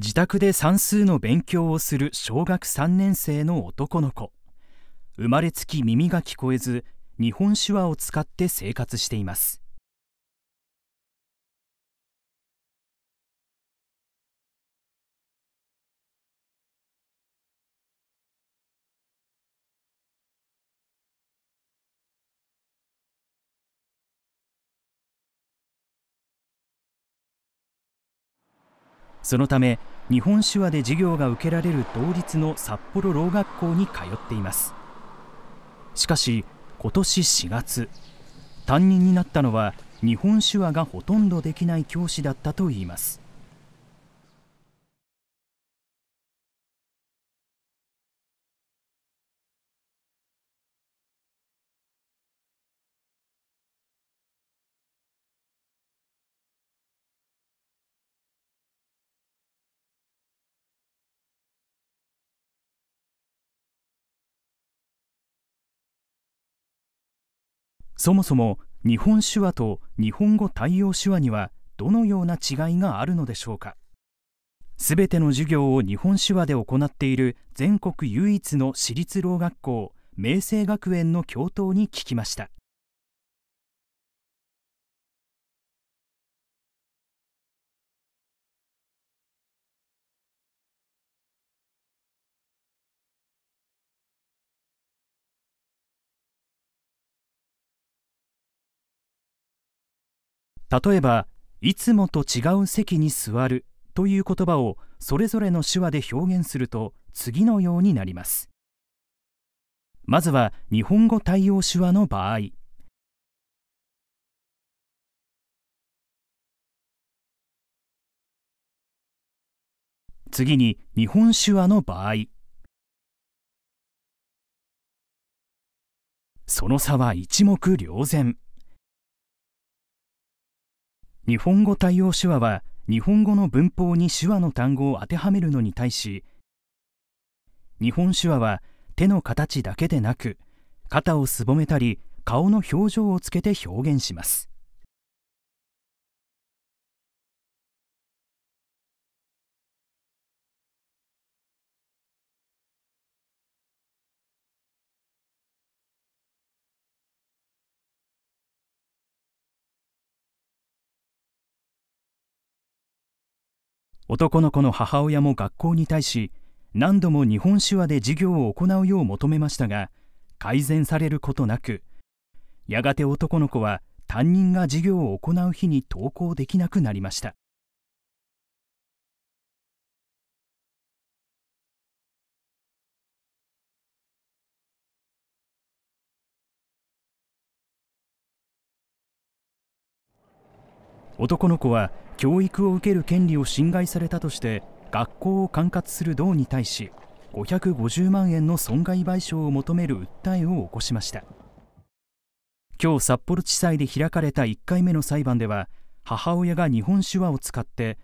自宅で算数の勉強をする小学3年生の男の子生まれつき耳が聞こえず日本手話を使って生活していますそのため日本手話で授業が受けられる同立の札幌ろう学校に通っていますしかし今年4月担任になったのは日本手話がほとんどできない教師だったといいますそもそも日本手話と日本語対応手話にはどのような違いがあるのでしょうかすべての授業を日本手話で行っている全国唯一の私立ろう学校明星学園の教頭に聞きました例えば「いつもと違う席に座る」という言葉をそれぞれの手話で表現すると次のようになります。まずは日本語対応手話の場合次に日本手話の場合その差は一目瞭然。日本語対応手話は日本語の文法に手話の単語を当てはめるのに対し日本手話は手の形だけでなく肩をすぼめたり顔の表情をつけて表現します男の子の母親も学校に対し何度も日本手話で授業を行うよう求めましたが改善されることなくやがて男の子は担任が授業を行う日に登校できなくなりました男の子は教育を受ける権利を侵害されたとして学校を管轄する道に対し550万円の損害賠償を求める訴えを起こしました今日札幌地裁で開かれた1回目の裁判では母親が日本手話を使って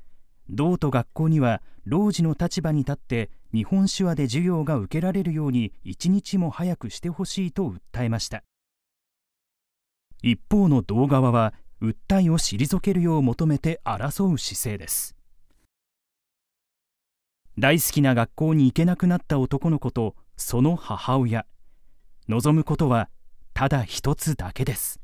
道と学校には老児の立場に立って日本手話で授業が受けられるように一日も早くしてほしいと訴えました一方の道側は訴えを退けるよう求めて争う姿勢です大好きな学校に行けなくなった男の子とその母親望むことはただ一つだけです